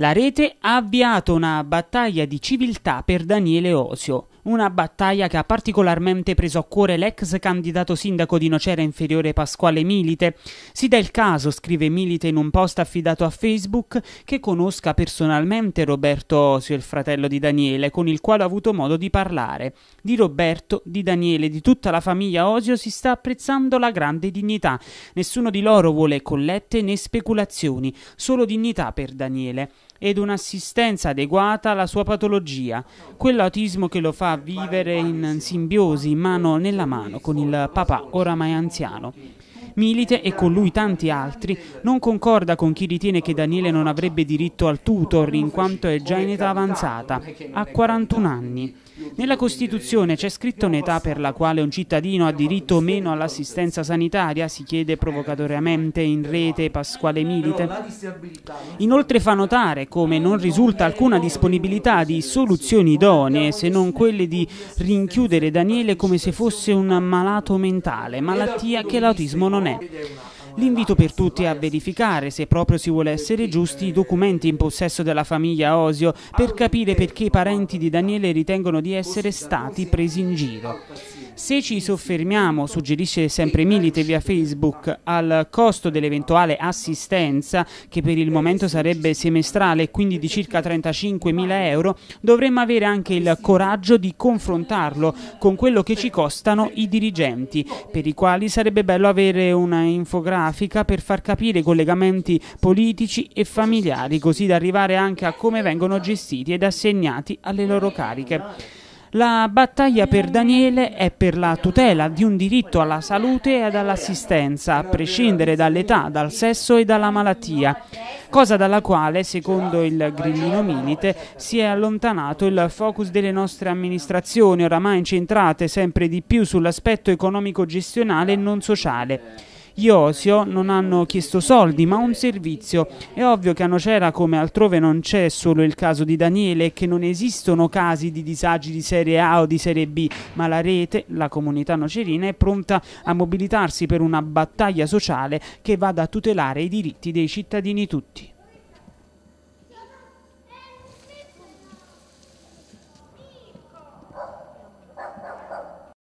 La rete ha avviato una battaglia di civiltà per Daniele Osio, una battaglia che ha particolarmente preso a cuore l'ex candidato sindaco di Nocera Inferiore Pasquale Milite. Si dà il caso, scrive Milite in un post affidato a Facebook, che conosca personalmente Roberto Osio, il fratello di Daniele, con il quale ha avuto modo di parlare. Di Roberto, di Daniele, di tutta la famiglia Osio si sta apprezzando la grande dignità. Nessuno di loro vuole collette né speculazioni, solo dignità per Daniele ed un'assistenza adeguata alla sua patologia, quell'autismo che lo fa vivere in simbiosi mano nella mano con il papà oramai anziano. Milite e con lui tanti altri non concorda con chi ritiene che Daniele non avrebbe diritto al tutor in quanto è già in età avanzata, a 41 anni. Nella Costituzione c'è scritto un'età per la quale un cittadino ha diritto o meno all'assistenza sanitaria, si chiede provocatoriamente in rete Pasquale Milite. Inoltre fa notare come non risulta alcuna disponibilità di soluzioni idonee se non quelle di rinchiudere Daniele come se fosse un malato mentale, malattia che l'autismo non è. Regione. L'invito per tutti è a verificare, se proprio si vuole essere giusti, i documenti in possesso della famiglia Osio per capire perché i parenti di Daniele ritengono di essere stati presi in giro. Se ci soffermiamo, suggerisce sempre Milite via Facebook, al costo dell'eventuale assistenza, che per il momento sarebbe semestrale e quindi di circa 35.000 euro, dovremmo avere anche il coraggio di confrontarlo con quello che ci costano i dirigenti, per i quali sarebbe bello avere una infografica per far capire i collegamenti politici e familiari, così da arrivare anche a come vengono gestiti ed assegnati alle loro cariche. La battaglia per Daniele è per la tutela di un diritto alla salute e all'assistenza, a prescindere dall'età, dal sesso e dalla malattia, cosa dalla quale, secondo il grillino milite, si è allontanato il focus delle nostre amministrazioni, oramai incentrate sempre di più sull'aspetto economico-gestionale e non sociale. Gli Osio non hanno chiesto soldi ma un servizio. È ovvio che a Nocera come altrove non c'è solo il caso di Daniele e che non esistono casi di disagi di serie A o di serie B, ma la rete, la comunità nocerina è pronta a mobilitarsi per una battaglia sociale che vada a tutelare i diritti dei cittadini tutti.